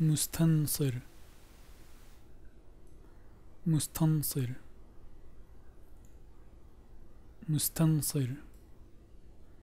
مستنصر مستنصر مستنصر